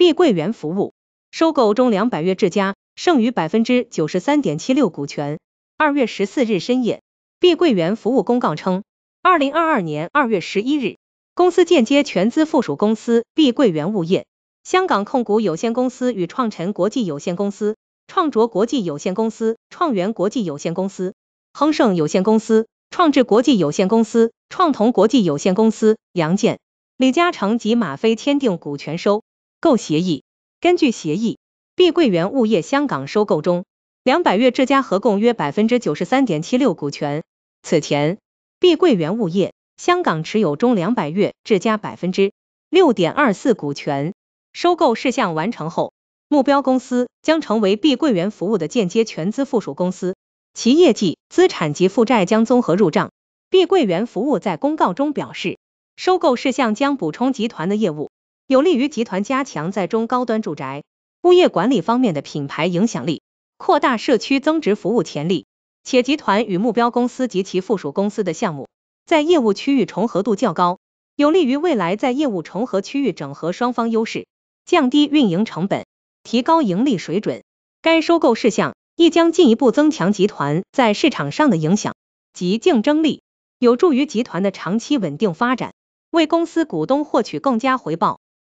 碧桂园服务收购中粮百悦之家剩余百分之九十三点七六股权。二月十四日深夜，碧桂园服务公告称，二零二二年二月十一日，公司间接全资附属公司碧桂园物业香港控股有限公司与创辰国际有限公司、创卓国际有限公司、创元国际有限公司、亨盛有限公司、创智国际有限公司、创同国际有限公司、杨建、李嘉诚及马飞签订股权收。购协议。根据协议，碧桂园物业香港收购中两百月之家合共约百分之九十三点七六股权。此前，碧桂园物业香港持有中两百月之家百分之六点二四股权。收购事项完成后，目标公司将成为碧桂园服务的间接全资附属公司，其业绩、资产及负债将综合入账。碧桂园服务在公告中表示，收购事项将补充集团的业务。有利于集团加强在中高端住宅物业管理方面的品牌影响力，扩大社区增值服务潜力，且集团与目标公司及其附属公司的项目在业务区域重合度较高，有利于未来在业务重合区域整合双方优势，降低运营成本，提高盈利水准。该收购事项亦将进一步增强集团在市场上的影响及竞争力，有助于集团的长期稳定发展，为公司股东获取更加回报。